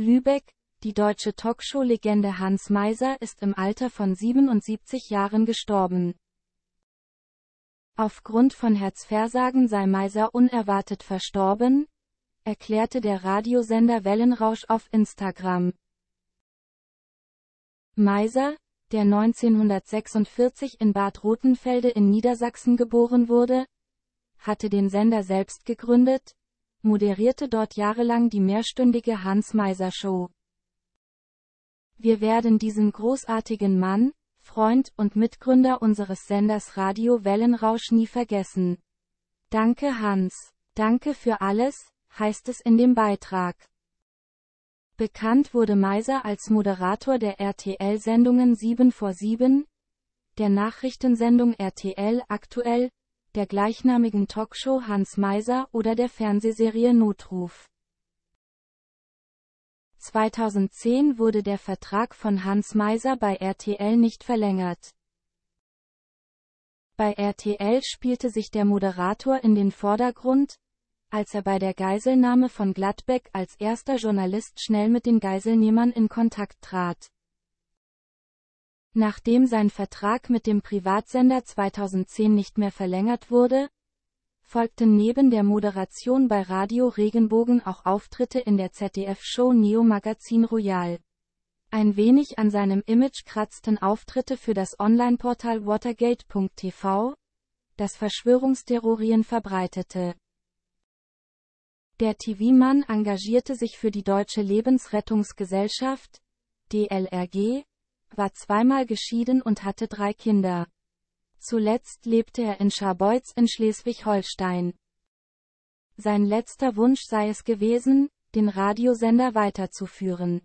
Lübeck, die deutsche Talkshow-Legende Hans Meiser ist im Alter von 77 Jahren gestorben. Aufgrund von Herzversagen sei Meiser unerwartet verstorben, erklärte der Radiosender Wellenrausch auf Instagram. Meiser, der 1946 in Bad Rothenfelde in Niedersachsen geboren wurde, hatte den Sender selbst gegründet, moderierte dort jahrelang die mehrstündige Hans-Meiser-Show. Wir werden diesen großartigen Mann, Freund und Mitgründer unseres Senders Radio Wellenrausch nie vergessen. Danke Hans, danke für alles, heißt es in dem Beitrag. Bekannt wurde Meiser als Moderator der RTL-Sendungen 7 vor 7, der Nachrichtensendung RTL aktuell der gleichnamigen Talkshow Hans Meiser oder der Fernsehserie Notruf. 2010 wurde der Vertrag von Hans Meiser bei RTL nicht verlängert. Bei RTL spielte sich der Moderator in den Vordergrund, als er bei der Geiselnahme von Gladbeck als erster Journalist schnell mit den Geiselnehmern in Kontakt trat. Nachdem sein Vertrag mit dem Privatsender 2010 nicht mehr verlängert wurde, folgten neben der Moderation bei Radio Regenbogen auch Auftritte in der ZDF-Show Neo Magazin Royal. Ein wenig an seinem Image kratzten Auftritte für das Online-Portal Watergate.tv, das Verschwörungsterrorien verbreitete. Der TV-Mann engagierte sich für die Deutsche Lebensrettungsgesellschaft, DLRG, war zweimal geschieden und hatte drei Kinder. Zuletzt lebte er in Scharbeutz in Schleswig-Holstein. Sein letzter Wunsch sei es gewesen, den Radiosender weiterzuführen.